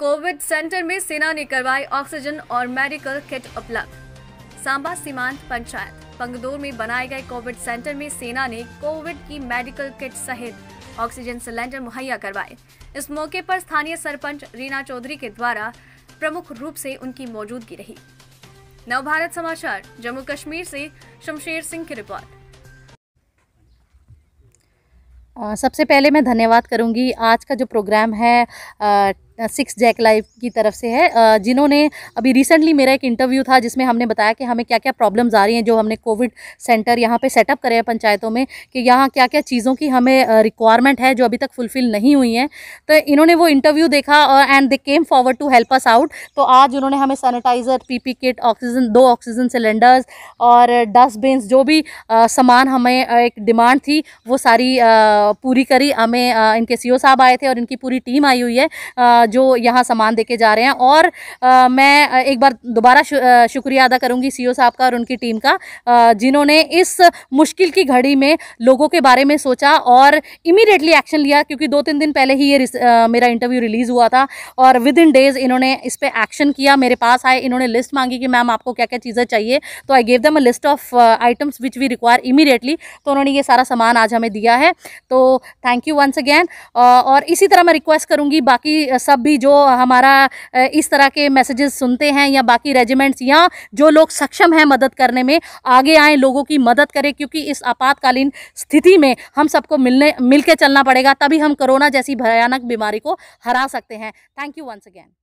Covid centre में सेना ने करवाई ऑक्सीजन और मेडिकल किट उपलब्ध सांबा सीमांत पंचायत पंगदोर में बनाए गए कोविड सेंटर में सेना ने कोविड की मेडिकल किट सहित ऑक्सीजन सिलेंडर मुहैया करवाए इस मौके पर स्थानीय सरपंच रीना चौधरी के द्वारा प्रमुख रूप से उनकी मौजूदगी रही नव भारत समाचार जम्मू कश्मीर से शमशेर सिंह की रिपोर्ट सबसे पहले मैं धन्यवाद करूंगी आज का जो प्रोग्राम है सिक्स जैक लाइव की तरफ से है जिन्होंने अभी रिसेंटली मेरा एक इंटरव्यू था जिसमें हमने बताया कि हमें क्या क्या प्रॉब्लम्स आ रही हैं जो हमने कोविड सेंटर यहाँ पे सेटअप करे हैं पंचायतों में कि यहाँ क्या क्या चीज़ों की हमें रिक्वायरमेंट है जो अभी तक फुलफ़िल नहीं हुई हैं तो इन्होंने वो इंटरव्यू देखा और and they came forward to help us out तो आज उन्होंने हमें सैनिटाइज़र पी किट ऑक्सीजन दो ऑक्सीजन सिलेंडर्स और डस्टबिन जो भी सामान हमें एक डिमांड थी वो सारी पूरी करी हमें इनके सी e साहब आए थे और इनकी पूरी टीम आई हुई है जो यहाँ सामान देके जा रहे हैं और मैं एक बार दोबारा शुक्रिया अदा करूँगी सी साहब का और उनकी टीम का जिन्होंने इस मुश्किल की घड़ी में लोगों के बारे में सोचा और इमीडिएटली एक्शन लिया क्योंकि दो तीन दिन पहले ही ये मेरा इंटरव्यू रिलीज़ हुआ था और विद इन डेज़ इन्होंने इस पर एक्शन किया मेरे पास आए इन्होंने लिस्ट मांगी कि मैम आपको क्या क्या चीज़ें चाहिए तो I gave them a list of items which we require immediately तो उन्होंने ये सारा सामान आज हमें दिया है तो थैंक यू वंस अगैन और इसी तरह मैं रिक्वेस्ट करूँगी बाकी सब तब भी जो हमारा इस तरह के मैसेजेस सुनते हैं या बाकी रेजिमेंट्स या जो लोग सक्षम हैं मदद करने में आगे आए लोगों की मदद करें क्योंकि इस आपातकालीन स्थिति में हम सबको मिलने मिल चलना पड़ेगा तभी हम कोरोना जैसी भयानक बीमारी को हरा सकते हैं थैंक यू वंस अगैन